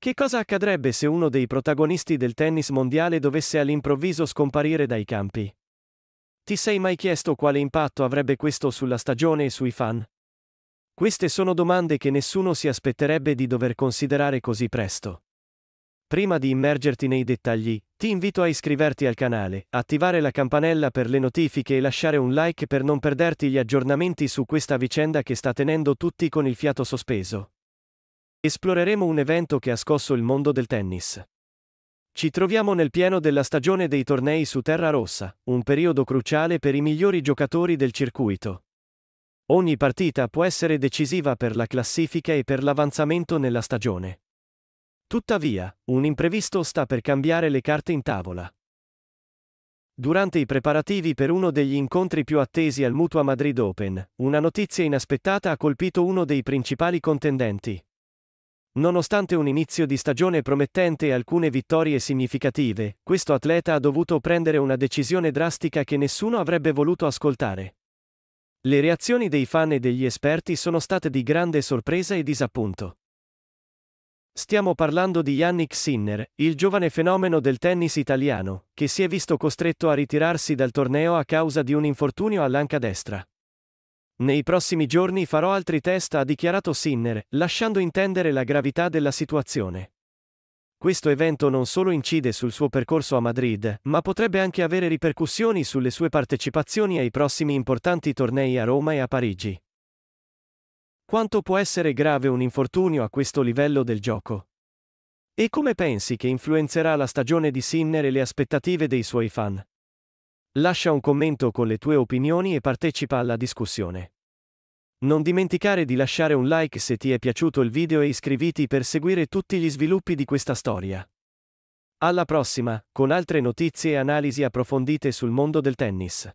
Che cosa accadrebbe se uno dei protagonisti del tennis mondiale dovesse all'improvviso scomparire dai campi? Ti sei mai chiesto quale impatto avrebbe questo sulla stagione e sui fan? Queste sono domande che nessuno si aspetterebbe di dover considerare così presto. Prima di immergerti nei dettagli, ti invito a iscriverti al canale, attivare la campanella per le notifiche e lasciare un like per non perderti gli aggiornamenti su questa vicenda che sta tenendo tutti con il fiato sospeso. Esploreremo un evento che ha scosso il mondo del tennis. Ci troviamo nel pieno della stagione dei tornei su Terra Rossa, un periodo cruciale per i migliori giocatori del circuito. Ogni partita può essere decisiva per la classifica e per l'avanzamento nella stagione. Tuttavia, un imprevisto sta per cambiare le carte in tavola. Durante i preparativi per uno degli incontri più attesi al Mutua Madrid Open, una notizia inaspettata ha colpito uno dei principali contendenti, Nonostante un inizio di stagione promettente e alcune vittorie significative, questo atleta ha dovuto prendere una decisione drastica che nessuno avrebbe voluto ascoltare. Le reazioni dei fan e degli esperti sono state di grande sorpresa e disappunto. Stiamo parlando di Yannick Sinner, il giovane fenomeno del tennis italiano, che si è visto costretto a ritirarsi dal torneo a causa di un infortunio all'anca destra. Nei prossimi giorni farò altri test, ha dichiarato Sinner, lasciando intendere la gravità della situazione. Questo evento non solo incide sul suo percorso a Madrid, ma potrebbe anche avere ripercussioni sulle sue partecipazioni ai prossimi importanti tornei a Roma e a Parigi. Quanto può essere grave un infortunio a questo livello del gioco? E come pensi che influenzerà la stagione di Sinner e le aspettative dei suoi fan? Lascia un commento con le tue opinioni e partecipa alla discussione. Non dimenticare di lasciare un like se ti è piaciuto il video e iscriviti per seguire tutti gli sviluppi di questa storia. Alla prossima, con altre notizie e analisi approfondite sul mondo del tennis.